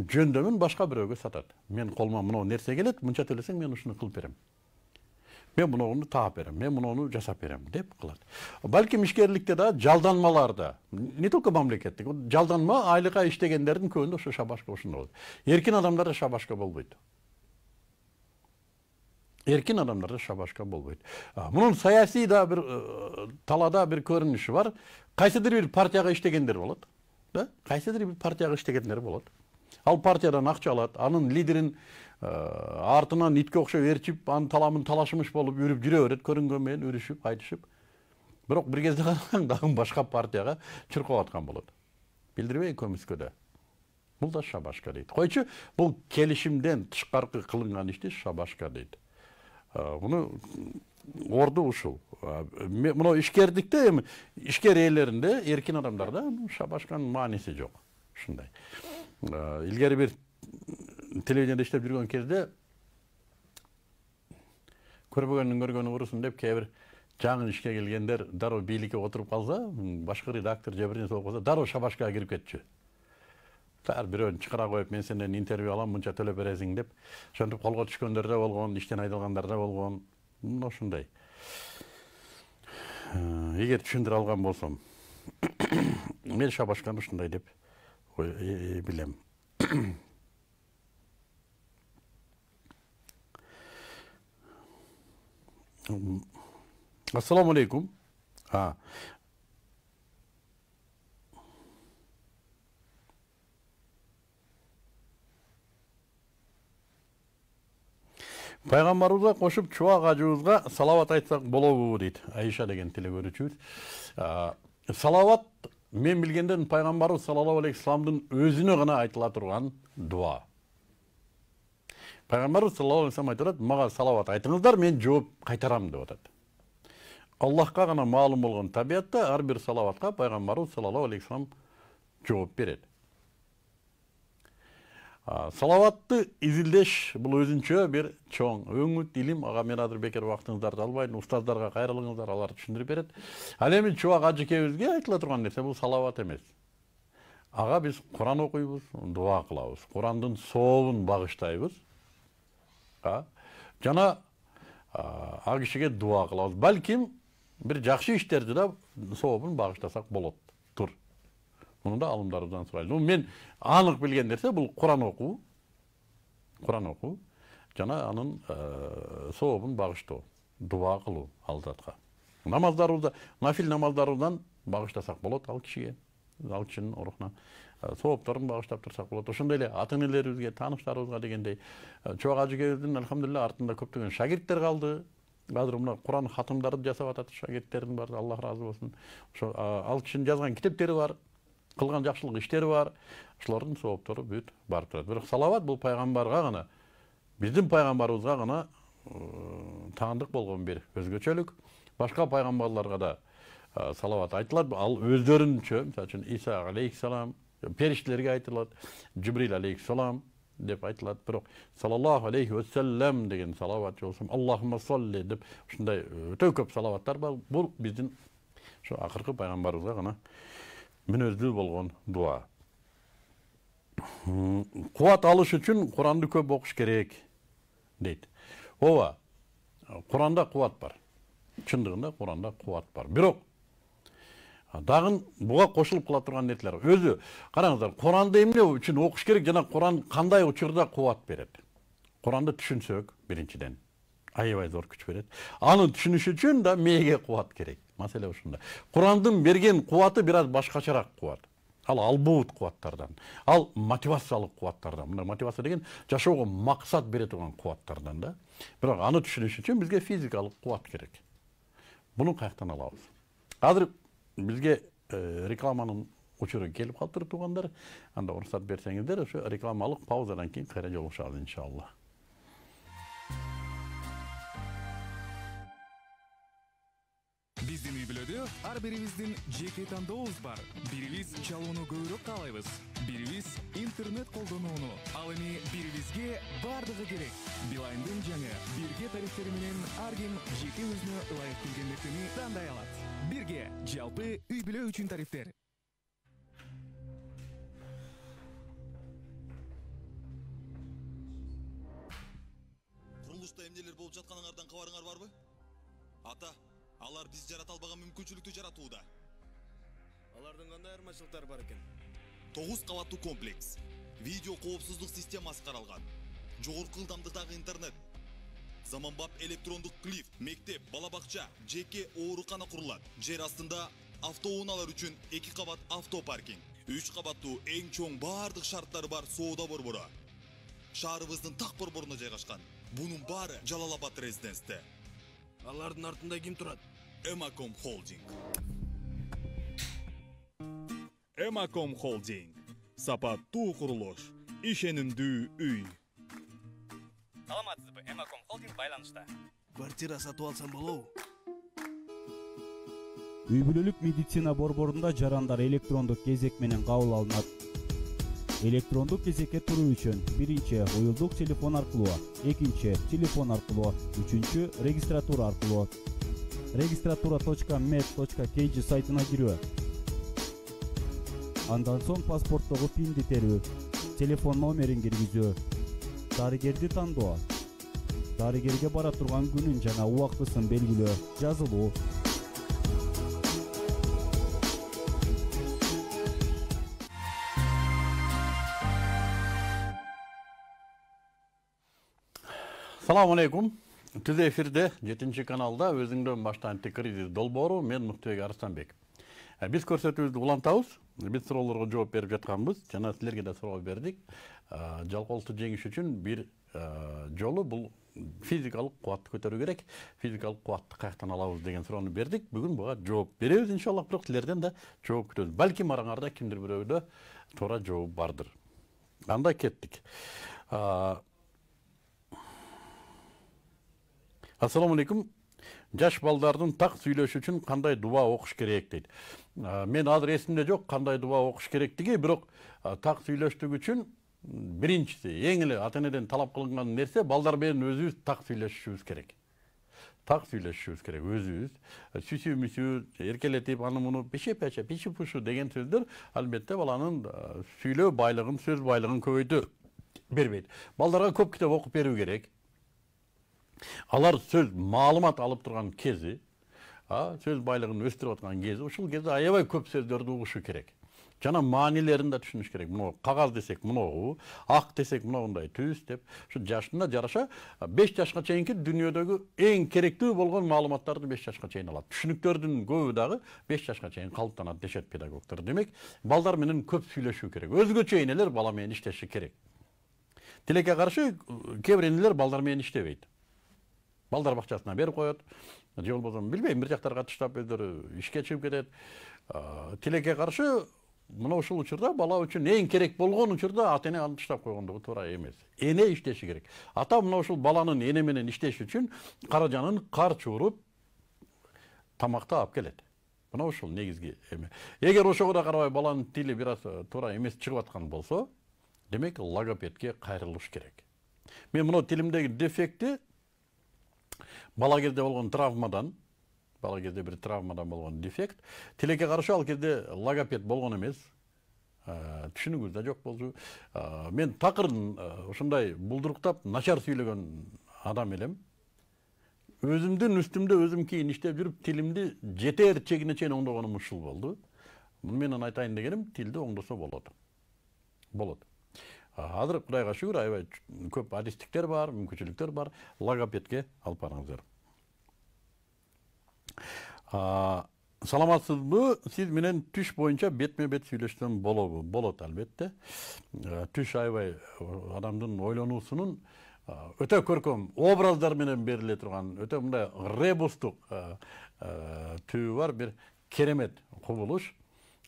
жөндөмүн башка біреуге сатады мен қолыма мынау нерсе келет мұнша төлесең мен ушуну қылып берем мен оны таап берем мен оны жасап берем деп кылат балким ишкерликте да жалданмаларда не только мамлекеттик жалданма айлыққа іштегендердің көбүндө ошо шабашка ушундай болот эркин адамдарда шабашка болбойт erkin адамдарда шабашка болбойт мунун саясий да бир талада бир көрүнүшү бар кайсыдыр бир партияга иштегендер болот да кайсыдыр бир партияга иштегендер болот ал партиядан акча алат анын лидерин артынан итке окшоп ээрчип анын таламын талашымыш болуп үрүп жүрө берет көрүнгөн менен үрүшүп айтышып бирок бир кезде карасаң дагы башка партияга чуркап аткан болот билдирбей көмүскөдө бул да шабашка дейт койчу бул келишимден тышкаркы кылынган ишти шабашка дейт муну орду ушул мына ишкердикте эми ишкер ээлеринде эркин адамдарда шабашканын мааниси жок ушундай илгери бир телевиденияда иштеп жүргөн кезде көрбөгөндүн көргөнү урусун деп кээ бир жаңы ишке келгендер дароо бийликке отуруп калса башкы редактор же бир нерсе болуп калса дароо шабашкага кирип кетчү бәрі бирөөнү шығара қойып мен сенден интервью алам, мынча төлөп бересиң деп ошентип колго түшкөндөр да болгон иштен айдалгандар да болгон ошондой эгер түшүндүрө алган болсом мен шабашкан ушундай деп билем ассалому алейкум пайғамбарымызға қосып чуақ ажыбызға салауат айтсақ болобу дейді айша деген телекөрүүчүбүз ә, салауат мен билгенден пайғамбарымыз саллаллаху алейхи саламдын өзүнө гана айтыла турган дуа пайғамбарымыз саллаллаху алейхи ассалам айтып атат мага салауат айтыңыздар мен жооп кайтарам деп атат аллахка гана маалым болгон табиятта ар бир салаватка пайгамбарыбыз саллаллаху алейхи ассалам жооп берет салаватты изилдеш бул өзүнчө бир чоң өңүт илим ага мен азыр бекер убактыңыздарды албайын устаздарга кайрылыңыздар алар түшүндүрүп берет ал эми чубак ажыкебизге айтыла турган нерсе бул салават эмес ага биз куран окуйбуз дуа кылабыз курандын сообун багыштайбыз жана ал кишиге дуа кылабыз балким бир жакшы иштерди да сообун багыштасак болот тур мұны да ғалымдарымыздан сұраймыз мен анық білген нәрсе бұл құран оқу құран оқу жана анын сообун багыштоо дуа кылуу ал затка намаздарыбызда нафил намаздарыбыздан багыштасак болот ал кишиге ал кишинин орықна. соопторун багыштап турсак болот ошондой эле ата энелерибизге тааныштарыбызга дегендей чубак ажыгебиздин альхамдулилля артында көптөгөн шагирттер калды азыр мына куран хатымдарды жасап атат шагирттердин баары аллах ыраазы болсун ошо ал кишинин жазган китептери бар қылған жақсылық іштері бар солардың сауаптары бүйтіп барып тұрады бірақ салауат бұл пайғамбарға ғана біздің пайғамбарымызға ғана э, таңдық болған бір өзгөчөлүк басқа пайғамбарларға да ә, э, салауат айтылады ал өздерінше мысалы үчүн иса алейхисалам периштелерге айтылады жібрил алейхиссалам деп айтылады бірақ салаллаху алейхи уассалам деген салауат жолсам аллахума салли деп ушундай э, өте көп салауаттар бар бұл біздің ошо ақырғы пайғамбарымызға ғана мүнөздүү болгон дуа кубат алыш үчүн куранды көп окуш керек дейт ооба куранда кубат бар чындыгында куранда кубат бар бирок дагы буга кошулуп кала турган нерселер өзү караңыздар куранды эмне үчүн окуш керек жана куран кандай учурда кубат берет куранды түшүнсөк биринчиден аябай зор күч берет аны түшүнүш үчүн да мээге кубат керек маселе ушунда курандын берген кубаты бир аз башкачараак кубат ал албоут кубаттардан ал мотивациялык кубаттардан мына мотивация деген жашоого максат бере турган кубаттардан да бирок аны түшүнүш үчүн бизге физикалык кубат керек муну каяктан алабыз азыр бизге э, рекламанын учуру келип калыптыр туугандар анда уруксат берсеңиздер ошо рекламалык паузадан кийин кайра жолугушабыз иншалла ар бирибиздин жеке тандообуз бар бирибиз чалууну көбүрөөк каалайбыз бирибиз интернет колдонууну ал эми бирибизге баардыгы керек билайндын жаңы бирге тарифтери менен ар ким жеке өзүнө ылайык келген нерсени тандай алат бирге жалпы үй бүлө үчүн тарифтер курулушта эмнелер болуп жатканыңардан кабарыңар барбы ата алар біз жарата албаған мүмкүнчүлүктү жаратууда алардын кандай айырмачылыктары бар екен. тогуз кабаттуу комплекс видео коопсуздук системасы каралган жогорку ылдамдыктагы интернет заманбап электрондық клиф, мектеп бала жеке жеке қана курулат жер астында автоунаалар үчүн эки қабат автопаркинг үч кабаттуу эң чоң баардык шарттары бар соода борбору шаарыбыздын тақ борборуна жайгашкан жайғашқан баары жалал абад алардын артында ким турат эмаком холдинг эмаком холдинг сапаттуу курулуш ишенимдүү үй саламатсызбы эмаком холдинг байланышта квартира сатып алсам болобу үй бүлөлүк медицина борборунда жарандар электрондук кезек менен кабыл алынат электрондук кезекке туруу үчүн биринчи уюлдук телефон аркылуу экинчи телефон аркылуу үчүнчү регистратура аркылуу регистратура точка мед точка kg сайтына кирүү андан соң паспорттогу пинди терүү телефон номерин киргизүү дарыгерди тандоо дарыгерге бара турган күнүн жана убактысын белгилөө жазылуу Ассаламу алейкум. Түз эфирде 7 ші каналда өзүңдөн баштан тикириңиз долбору, мен Муктубек Арыстанбек. Ә, Биз көрсөтүүбүздү улантабыз. Биз суроолорго жооп берип жатканбыз жана силерге да суроо бердик. Ә, Жалкоолукту жеңиш үчүн бир ә, жолу бул физикалык кубатты көтөрүү керек. физикалық қуатты каяктан алабыз деген суроону бердик. Бүгүн буга жооп беребиз иншаллах, бирок силерден да жооп күтөбүз. Балким араңарда кимдир туура жооп бардыр. Анда кеттик. алейкум жаш балдардың тақ сүйлөшү үчүн кандай дуба окуш керек дейт мен азыр эсимде жок кандай дуба окуш керектиги бирок так сүйлөштүк үчүн биринчиси эң эле ата энеден талап кылынган нерсе балдар менен өзүбүз так сүйлөшүшүбүз керек так сүйлөшүшүбүз керек өзүбүз сүсү мүсү эркелетип аны муну пише пеше пиши пушу деген сөздөр албетте баланын сүйлөө байлыгын сөз байлыгын көбөйтө бербейт балдарга көп китеп окуп берүү керек алар сөз маалымат алып тұрған кези а, сөз байлыгын өстіріп отырған кезі ушул кезде аябай көп сөздөрдү угушу керек жана маанилерин да түшүнүш керек мынау кагаз десек муну ак десек мындай түз деп ушу жашына жараша беш жашка чейинки дүйнөдөгү эң керектүү болгон маалыматтарды беш жашка чейин алат түшүнүктөрдүн көбү дагы беш жашка чейин калыптанат дешет педагогтор демек балдар менен көп сүйлөшүү керек өзгөчө энелер бала менен иштеши керек тилекке каршы кээ бир энелер балдар менен иштебейт балдар бакчасына берип коет же болбосо билбейм бир жақтарға тыштап өздөрү ишке чыгып кетет тилекке каршы мына ушул учурда бала үчүн эң керек болгон учурда ата эне аны таштап койгондугу туура эмес эне иштеши керек ата мына ушул баланын эне менен иштеши үчүн каражанын кар чууруп тамакты алып келет мына ушул негизги эме эгер ошого да карабай баланын тили бир аз туура эмес чыгып аткан болсо демек логопедке кайрылыш керек мен мына тилимдеги дефектти бала кезде болған травмадан бала кезде бір травмадан болған дефект телеке каршы ал кезде логопед болған емес ә, да жоқ болчу ә, мен такырын ушундай ә, булдуруктап начар сүйлөгөн адам елем. өзүмдүн үстүмдө өзүм кийин иштеп жүрүп тилимди жетер чегине чейин оңдогонум ушул болду муну менен айтайын дегеним тилди оңдосо болот болот Азыр құдайға шүкір аябай көп әдістіктер бар, мүмкіншіліктер бар. Логопедке алып барыңыздар. Саламатсызбы, сіз менен түш бойынша бетме-бет сүйлөштөн болобу, болот албетте. Түш аябай адамдын ойлонуусунун өтө көркөм образдар менен бериле турган, өтө мындай ребустук түбү бар бир керемет кубулуш.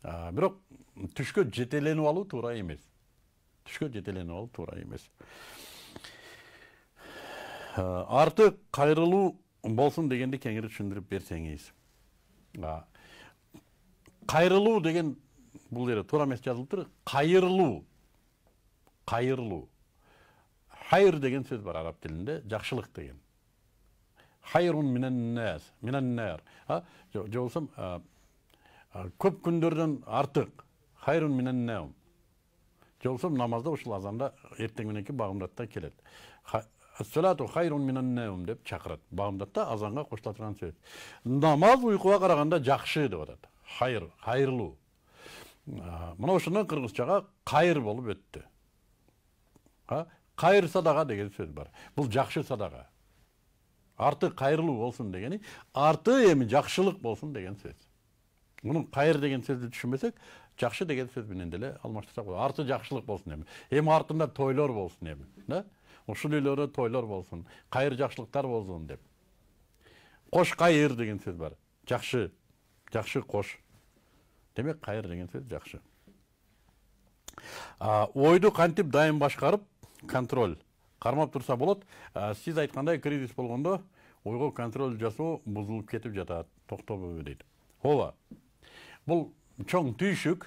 Бирок түшкө жетеленип алуу туура эмес түшкө жетеленип алып туура эмес арты кайрылуу болсун дегенди кеңири түшүндүрүп берсеңиз кайрылуу деген бул жерде туура эмес жазылыптыр кайырлуу кайырлуу хайр деген сөз бар араб тилинде жакшылык деген хайрун минаннас минаннар же болбосо көп күндөрдөн артык хайрун нәуін. Жолсо намазда ушул азанда эртең мененки багымдатта келет ассалату хайрун минан наум деп чакырат багымдатта азанга кошула турган сөз намаз уйкуга караганда жакшы деп атат хайыр кайырлуу мына ошондон кыргызчага кайыр болуп өттү кайыр садага деген сөз бар бул жакшы садага арты кайрылуу болсун дегени арты эми жакшылык болсун деген сөз мунун кайыр деген сөздү түшүнбөсөк жакшы деген сөз менен деле алмаштырсак болот арты жакшылык болсун эми эми артында тойлор болсун эми да ушул үйлөрдө тойлор болсун кайыр жакшылыктар болсун деп кош кайыр деген сөз бар жакшы жакшы кош демек кайыр деген сөз жакшы ойду кантип дайым башкарып контроль кармап турса болот сиз айткандай кризис болгондо ойго контроль жасоо бузулуп кетип жатат токтобу дейт ооба бул чоң түйшік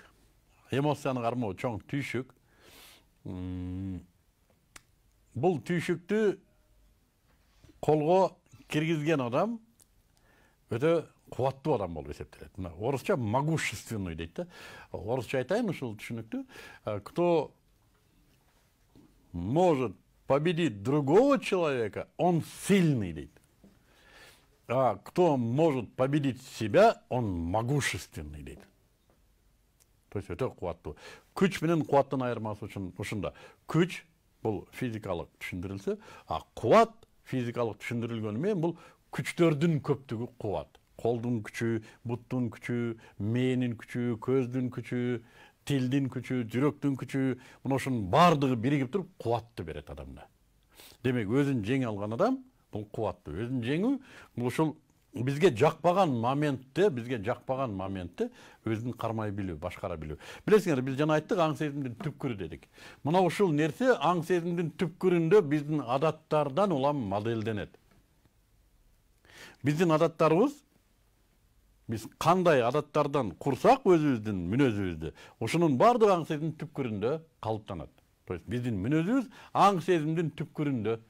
эмоцияны қармау чоң түйшік Бұл түйшікті қолға киргизген адам өте қуатты адам болуп эсептелет мына орусча могущественный дейт да орусча айтайын ушул түшүнүктү кто может победить другого человека он сильный дейді а кто может победить себя он могущественный дейді то есть өте қуатты күч менен қуаттын айырмасы үшін ұшында күч бұл физикалық түшүндүрүлсө а қуат физикалық менен бұл күчтөрдүн көптігі қуат қолдың күші бұттың күші менің күші көздің күші тілдің күші жүректің күші мына үшін барлығы бірігіп тұрып қуатты береді адамда демек өзін жеңе алған адам бұл қуатты өзін жеңу бұл ушул бізге жақпаған моментті бізге жақпаған моментті өзін қармай білу башқара білу білесіңдер біз жана айттық аң сезимдин түпкүрү дедік мына ушул нерсе аң сезимдин түпкүрүндө биздин адаттардан улам модельденет биздин адаттарыбыз біз қандай адаттардан курсак өзүбүздүн мүнөзүбүздү ушунун баардыгы аң сезимдин түпкүрүндө калыптанат то есть биздин мүнөзүбүз аң сезимдин түпкүрүндө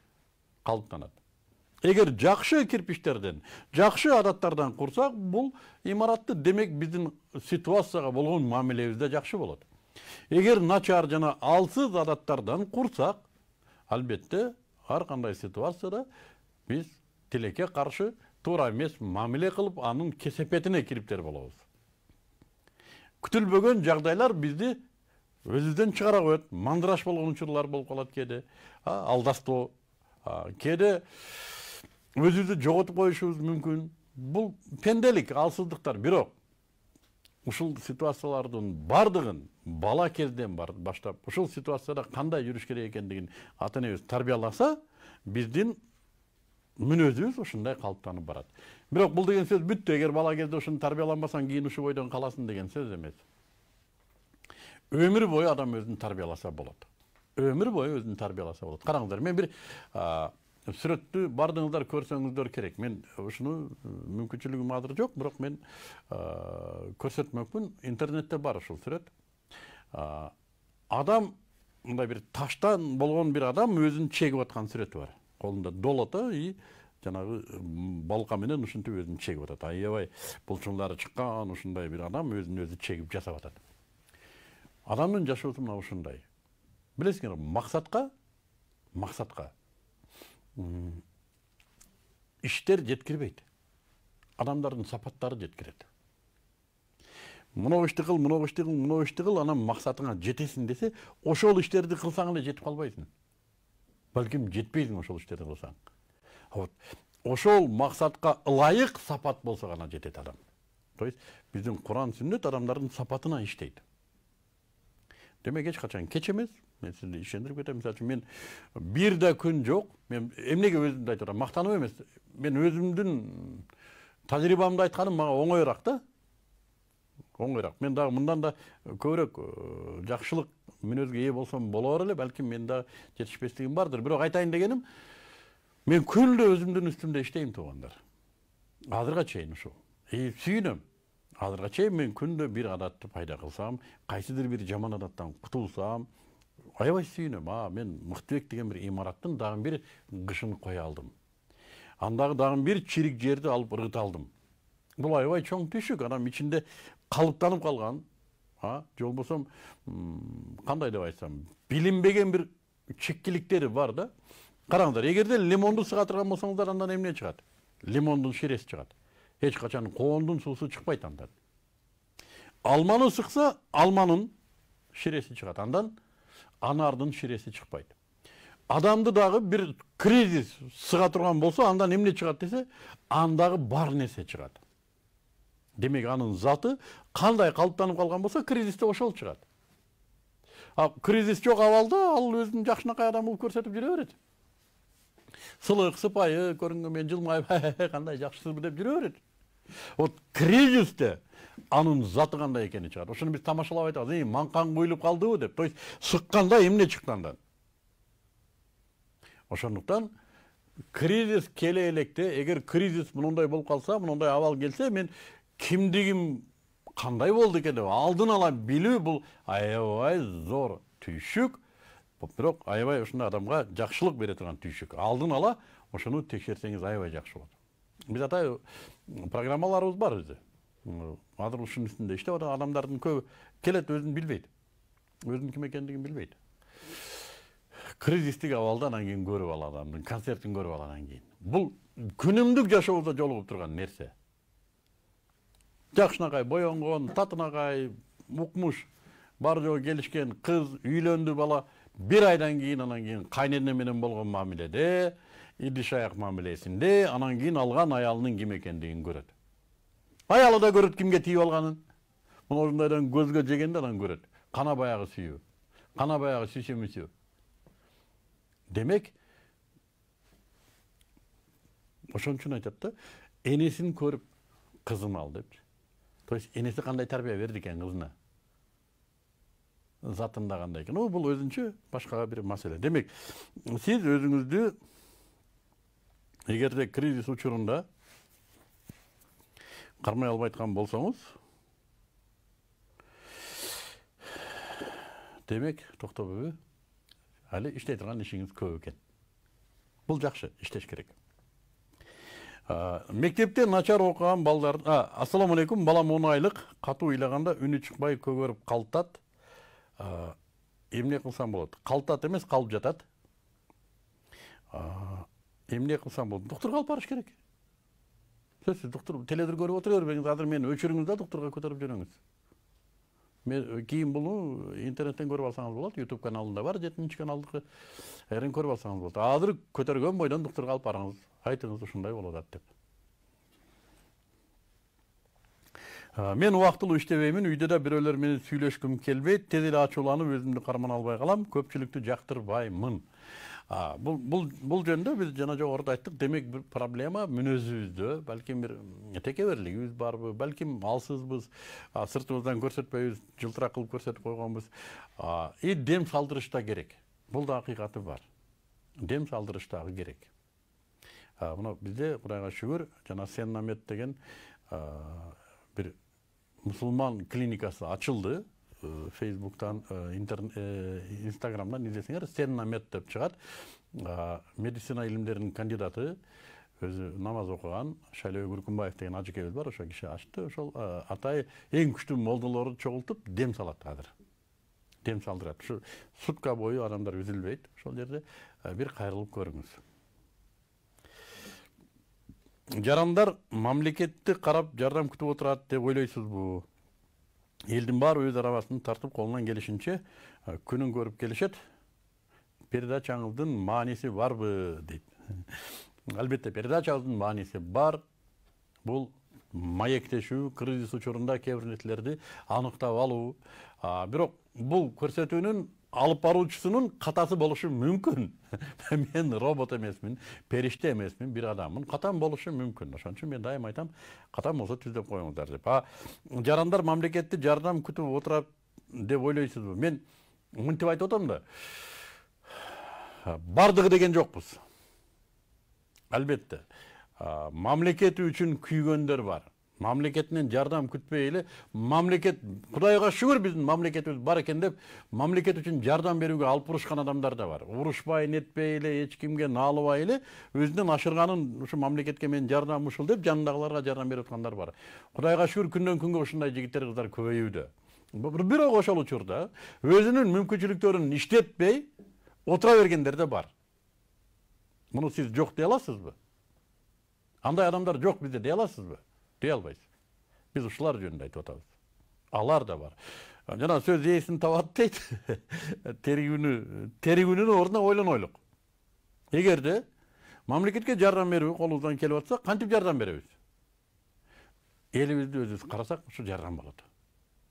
калыптанат егер жақшы кирпичтерден жақшы адаттардан құрсақ бұл имаратты демек біздің ситуацияға болған мамилебиз жақшы болады егер начар жана алсыз адаттардан құрсақ әлбетті арқандай ситуацияда біз тілеке қаршы тура емес мамиле қылып аның кесепетіне кириптер Күтіл күтүлбөгөн жағдайлар бізді өзізден шығара коет мандыраш болған учурлар болып калат кээде алдастоо кээде өзүбүздү жоготуп коюшубуз мүмкүн бул пенделик алсыздыктар бирок ушул ситуациялардын баардыгын бала кезден баштап ушул ситуацияда кандай жүрүш керек экендигин ата энебиз тарбияласа биздин мүнөзүбүз ушундай калыптанып барат бирок бул деген сөз бүттү эгер бала кезде ушуну тарбияланбасаң кийин ушул бойдон каласың деген сөз эмес өмүр бою адам өзүн тарбияласа болот өмүр бою өзүн тарбияласа болот караңыздар мен бир сүрөттү баардыгыңыздар көрсөңүздөр керек мен ушуну мүмкүнчүлүгүм азыр жок бирок мен көрсөтмөкмүн интернетте бар ушул сүрөт адам мындай бир таштан болгон бир адам өзүн чегип аткан сүрөтү бар колунда долото и жанагы балка менен ушинтип өзүн чегип атат аябай булчуңдары чыккан ушундай бир адам өзүн өзү чегип жасап атат адамдын жашоосу мына ушундай билесиңер максатка максатка Иштер жеткірбейді адамдардың сапаттары жеткіреді мынау ішті қыл мынау ішті қыл мынау ішті қыл анан десе ошол іштерді қылсаң эле жетіп қалбайсың бәлкім жетпейсің ошол іштерді қылсаң вот ошол мақсатқа лайық сапат болса ғана жетеді адам то есть біздің құран сүннет адамдардың сапатына іштейді демек ешқашан кеч емес мен сізді ишендіріп кетемін мысалы үшін мен бір да күн жоқ мен эмнеге өзімді айтып жатырмын мақтану емес мен өзімдің тәжірибамды айтқаным маған оңайырақ та оңайырақ мен дағы мындан да көбірек жақшылық мінезге ие болсам бола бар еле бәлкім мен дағы жетіспестігім бирок бірақ айтайын дегенім мен күндө өзүмдүн үстімде іштеймін туғандар азырға шейін ушул и сүйүнөм азырга чейин мен күндө бир адатты пайда кылсам қайсыдыр бир жаман адаттан кутулсам аябай сүйүнөм а мен мықтыбек деген бір имараттың дагы бер қышын қоя алдым андағы дагы бер чирик жерді алып ырғыта алдым бұл аябай чоң түйшік анан ішінде қалыптанып қалған а же болбосо қандай деп айтсам билинбеген бір чеккиликтери бар да қараңыздар егерде лимонды сыға турган болсаңыздар андан эмне шығады лимондун ширесі шығады ешқашан коондун суусу шықпайды андан алманы сықса алманын ширесі шығады андан анардың шіресі шықпайды адамды дағы бір кризис сыға тұрған болса анда немне шығады десе андағы бар нәрсе шығады демек аның заты қандай қалыптанып қалған болса кризисте ошол шығады ал кризис жоқ абалда ал өзін жақшынақай адам болып көрсетіп жүре береді сылық сыпайы көрінгенмен жылмайып <laughs> қандай жақсысызбы деп жүре береді вот кризисте анын заты кандай экени чыгат ошону биз тамашалап айтабыз и маңкаң куюлуп калдыбы деп то есть сыкканда эмне чыкты андан ошондуктан кризис келе электе эгер кризис мындай болуп калса мындай абал келсе мен кимдигим кандай болду экен деп алдын ала билүү бул аябай зор түйшүк бирок аябай ушундай адамга жакшылык бере турган түйшүк алдын ала ошону текшерсеңиз аябай жакшы болот биз атайын программаларыбыз бар бизде азық үстінде іштеп атат адамдардың көбі келет өзін білмейді өзінің кім екендігін білмейді кризистік абалды анан кейін көріп ал адамдын концертін көріп ал анан кейін бұл күнүмдүк жашообузда жолугуп турган нерсе жакшынакай боенгон татынакай укмуш бар жоғы келишкен қыз үйленді бала бир айдан кейін анан кейін кайнене менен болгон мамиледе идиш аяк мамилесинде анан кийин алган аялынын ким экендигин көрөт аялы да көреді кімге тиіп алғанын мына осындайдан көзгө жегенде анан көрөт кана баягы сүйүү кана баягы сүйсөм сүйсөмүсү демек ошон үчүн айтат да энесин көрүп кызын ал депчи то есть энеси кандай тарбия берди экен кызына затында кандай экен ну бул өзүнчө башка бир маселе демек сиз өзүңүздү эгерде кризис учурунда қармай алып айтқан болсаңыз демек тоқтап әлі іштей тұрған ішіңіз көп екен бұл жақсы іштеш керек ә, мектепте начар оқыған балдар ә, ассалаумағалейкум балам он айлық қату ойлағанда үні шықпай көгеріп қалтат ә, емне қылсам болады қалтат емес қалып жатады ә, емне қылсам болады алып барыш керек сөзсіз доктор теледидар көріп отыра бермеңіз қазір мені өшіріңіз да докторға көтеріп жіберіңіз мен кейін бұны интернеттен көріп алсаңыз болады ютуб каналында бар жетінші каналдыкы әрең көріп алсаңыз болады азыр көтерген бойдан докторға алып барыңыз айтыңыз ушундай болуп атат деп мен убактылуу иштебеймин үйдө да бирөөлөр менен сүйлөшкүм келбейт тез эле ачууланып өзүмдү кармана албай калам көпчүлүктү жактырбаймын а, бұл, бұл, бұл жөнінде біз жаңа жоғарыда айттық демек бір проблема мүнөзүбүздө бәлкім бір текеберлигибиз барбы бәлким алсызбыз а, сыртымыздан көрсөтпөйбүз жылтырак кылып көрсөтүп койгонбуз и дем салдырыш керек бұл да ақиқаты бар дем салдырыш дагы керек мына бізде кудайга шүгүр жана сеннамет деген бир мусулман клиникасы ачылды фейсбуктан инстаграмнан издесеңер десеңер мед деп шығады медицина ілімдерінің кандидаты өзі намаз оқыған шәлеу күркімбаев деген әжекебиз бар ошол киши ачты ошол атай эң күчтүү молдолорду чогултуп дем салат азыр дем салдырат ушу сутка бою адамдар үзүлбөйт ошол жерде бир кайрылып көрүңүз жарандар мамлекетти карап жардам күтүп отурат деп ойлойсузбу елдің бар өз арабасын тартып қолынан келишинче күнүн көріп келешеді передачаңыздын мааниси барбы дейді әлбетте передачабыздын маңесі бар бұл маектешүү кризис учурунда кээ бир нерселерди аныктап алуу бирок бул алып баруучусунун қатасы болушу мүмкін мен робот эмесмин периште эмесмин бір адаммын катам болушу мүмкін ошон үчүн мен дайыма айтам катам болсо түздөп коюңуздар деп а жарандар мамлекетти жардам күтүп отурат деп ойлойсузбу мен мынтип айтып атам да бардығы деген жокпуз албетте мамлекети үчүн күйгөндөр бар мамлекетінен жардам күтпейлі мамлекет кудайга шүгүр биздин мамлекетибиз бар екен деп мамлекет үчүн жардам берүүгө алып ұрысқан адамдар да бар эч нетпейлі ешкімге налыбайлы өзінен ашырганын ушу мамлекетке мен жардам ушул деп жанындагыларга жардам берип жатқандар бар кудайга шүгүр күндөн күнгө ушундай жигиттер кыздар көбөйүүдө бирок ошол учурда өзүнүн мүмкүнчүлүктөрүн иштетпей отура бергендер да бар муну сиз жок дей аласызбы андай адамдар жок бизде дей аласызбы күте албайсыз біз ұшылар жөнінде айтып отырмыз алар да бар жана сөз иесін табады дейді тергүүнү тергүүнүн ордуна егер эгерде мамлекетке жардам берүү колубуздан келип атса кантип жардам беребиз элибизди өзүбүз карасак ушу жардам болот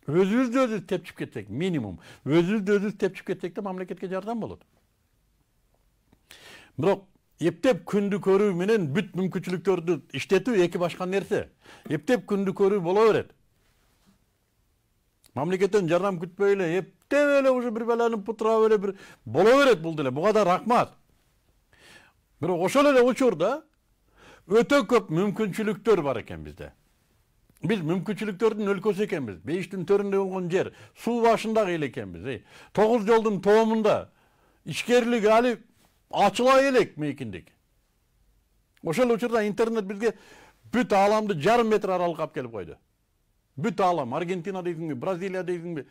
өзүбүздү өзүбүз тепчип кетсек минимум өзүбүздү өзүбүз тепчип кетсек да мамлекетке жардам болот бирок ептеп күндү көрүү менен бүт мүмкүнчүлүктөрдү иштетүү эки башка нерсе эптеп күндү көрүү боло берет мамлекеттен жардам күтпөй эле эптеп эле уже бир баланы путурап эле бир боло берет бул деле буга да рахмат бирок ошол эле учурда өтө көп мүмкүнчүлүктөр бар экен бизде биз мүмкүнчүлүктөрдүн өлкөсү экенбиз бейиштин төрүндөй болгон жер суу башындагы эл экенбиз тогуз жолдун тоомунда ичкерилиги али ачыла элек мейкиндик ошол учурда интернет бизге бүт ааламды жарым метр аралыкка алып келип койду бүт аалам аргентина дейсиңби бразилия дейсиңби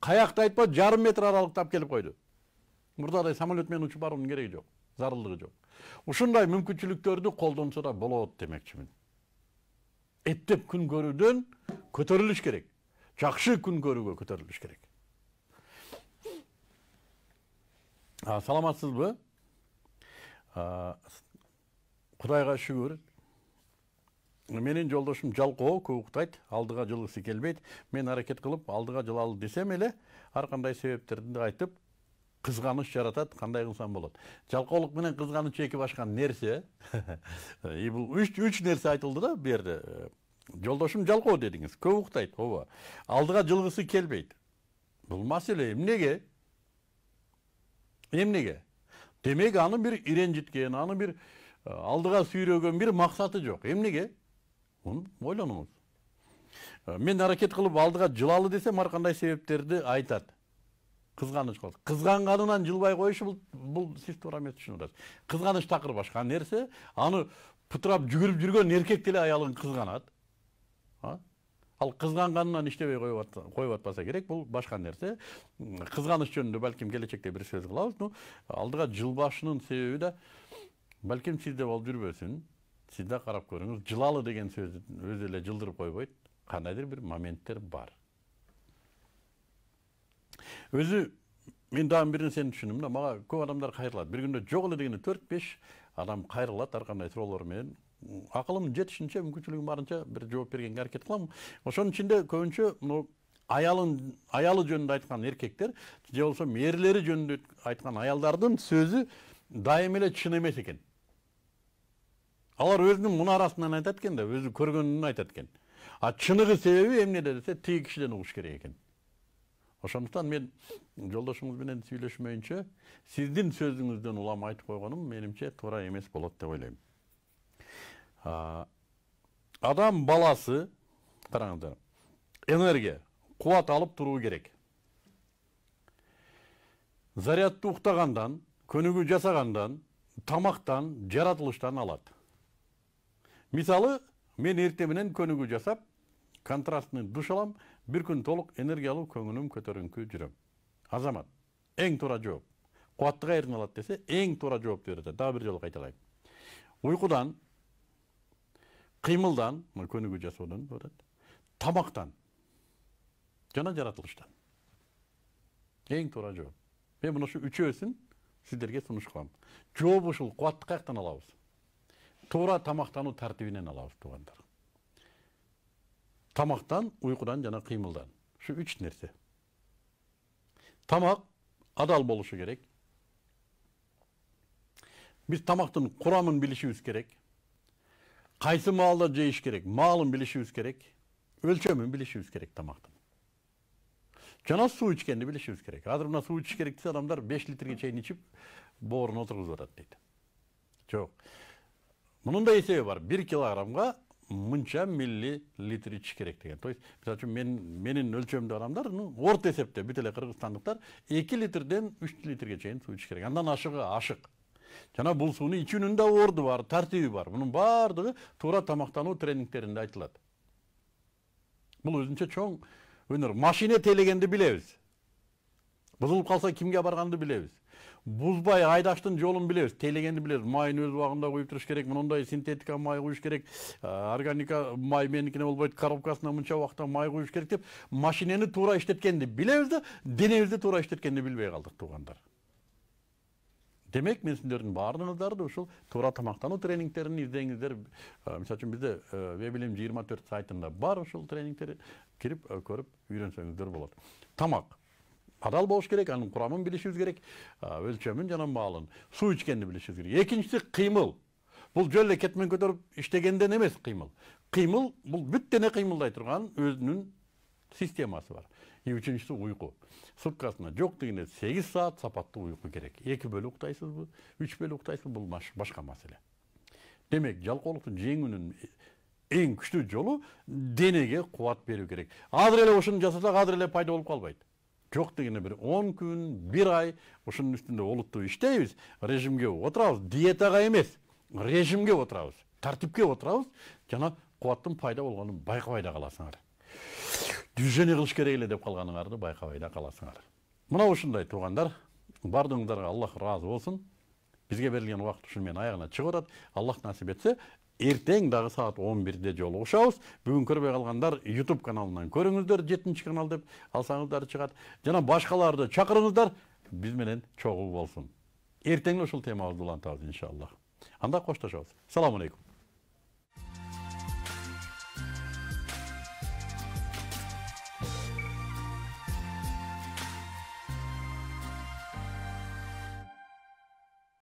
каякты айтпа жарым метр аралыкта алып келип койду мурдадай самолет менен учуп баруунун кереги жок зарылдыгы жок ушундай мүмкүнчүлүктөрдү колдонсо да болот демекчимин эптеп күн көрүүдөн көтөрүлүш керек жакшы күн көрүүгө көтөрүлүш керек саламатсызбы құдайға шүгір менің жолдошым жалқоо кууктайт алдыға жылғысы келбейт мен аракет кылып алдыга жылалы десем эле ар кандай себептерди айтып кызганыч жаратат кандай кылсам болот жалкоолук менен кызганыч эки башка нерсе <laughs> и бул үч нерсе айтылды да жерде жолдошум жалкоо дедиңиз көп уктайт ооба алдыга жылгысы келбейт бул маселе эмнеге эмнеге демек аны бир иренжиткен аны бир алдыга сүйрөгөн бир максаты жок эмнеге муну ойлонуңуз мен аракет кылып алдыга жылалы десем ар кандай себептерди айтат кызганыч Қызған кызганганынан жылбай коюшу бул бул сиз туура эмес түшүнүп атасыз кызганыч такыр башка нерсе аны пытырап жүгүрүп жүргөн эркек деле аялын кызганат ал кызганганынан иштебей қойып атпаса керек бұл башка нәрсе қызғаныш жөнүндө балким келечекте бір сөз кылабыз ну алдыга жылбашынын себеби да балким сіз де болып жүрбөсүн сиз да карап көрүңүз жылалы деген сөз өзү эле жылдырып койбойт қандайдыр бір моменттер бар өзі мен дагы бир нерсени түшүндүм да мага көп адамдар кайрылат бир күндө жок эле дегенде төрт беш адам кайрылат ар кандай суроолор менен ақылым жетишинче мүмкүнчүлүгүм барынша бір жооп бергенге аракет кылам ошонун ичинде көбүнчө мынау аялын аялы жөнүндө айткан эркектер же болбосо мээрлери жөнүндө айткан аялдардын сөзү дайым эле чын эмес экен алар өзүнүн мунарасынан айтат экен да өзү көргөнүн айтат экен а чыныгы себеби эмнеде десе тиги кишиден угуш керек экен ошондуктан мен жолдошуңуз менен сүйлөшмөйүнчө сиздин сөзүңүздөн улам айтып койгонум менимче туура эмес болот деп ойлойм адам баласы қараңыздар энергия қуат алып тұруы керек зарядты ұқтағандан көнігі жасағандан тамақтан жаратылыштан алады Мисалы, мен менен көнігі жасап контрастный душ алам, бір күн толық энергиялы көңілім көтеріңкі жүремін азамат ең тура жауап қуатты қайырдан алады десе ең тура жауапты береді тағы бір жолы қайталайын ұйқыдан қимылдан мына жасаудан болады тамақтан жана жаратылыштан эң туура жооп мен мына ушу үчөөсүн сиздерге сунуш кылам жооп ушул кубатты каяктан алабыз туура тамактануу тартибинен алабыз туугандар тамактан уйкудан жана кыймылдан ушу үч нерсе тамак адал болушу керек биз тамактын курамын билишибиз керек қайсы малды жейіш керек малын білішіміз керек өлшемін білішіміз керек тамақтың жаңа су ішкенді білішіміз керек азыр мына су ішіш керек десе адамдар 5 литрге шейін ішіп борын отырғызып жатады дейді жоқ мұның да есебі бар 1 килограммға мынша миллилитр ішіш керек деген то есть мысалы үшін мен, менің өлшемде адамдар ну орта есепте бүт эле кыргызстандыктар эки литрден үч литрге чейин суу ичиш керек андан ашыгы ашык жана бул суунун ичүүнүн да орду бар тартиби бар мунун баардыгы туура тамактануу тренингтеринде айтылат бул өзүнчө чоң өнөр машине тейлегенди билебиз бузулуп калса кимге барганды билебиз бузбай айдаштын жолун билебиз тейлегенди билебиз майын өз убагында куюп туруш керек мындай синтетика май куюш керек органика май меникине болбойт коробкасына мынча убакта май куюш керек деп машинени туура иштеткенди билебиз да денебизди туура иштеткенди билбей калдык туугандар демек мен сіздердің барлығыңыздарды ушул туура тамактануу тренингтерин издеңиздер мисалы үчүн бизде веб жыйырма төрт сайтында бар ушул тренингтер кирип көрүп үйрөнсөңүздөр болот тамак адал болуш керек анын курамын билишибиз керек өлчөмүн жана маалын суу ичкенди билишибиз керек экинчиси кыймыл бул жөн эле кетмен көтөрүп иштегенден эмес кыймыл кыймыл бул бүт дене кыймылдай турган өзүнүн системасы бар и үчүнчүсү уйку суткасына жоқ дегенде сегиз саат сапаттуу уйку керек эки бөлө уктайсызбы үч бөлі уктайсызбы бұл башка маселе демек жалкоолукту жеңүүнүн ең күшті жолу денеге қуат беру керек азыр эле ошону жасасак азыр эле пайда болуп қалбайды жоқ дегенде бир он күн бир ай ушунун үстінде олуттуу иштейбиз режимге отурабыз диетага емес. режимге отурабыз тартипке отурабыз жана кубаттын пайда болгонун байкабай да каласыңар дүзжене кылыш эле деп калганыңарды байкабай да каласыңар мына ушундай туугандар баардыгыңдарга аллах ыраазы болсун бизге берилген убакыт менен аягына чыгып атат аллах насип этсе эртең дагы саат он бирде жолугушабыз бүгүн көрбөй калгандар ютуб каналынан көрүңүздөр жетинчи канал деп алсаңыздар чыгат жана башкаларды чакырыңыздар биз менен чогуу болсун эртең ушул темабызды улантабыз иншаллах анда коштошобуз салам алейкум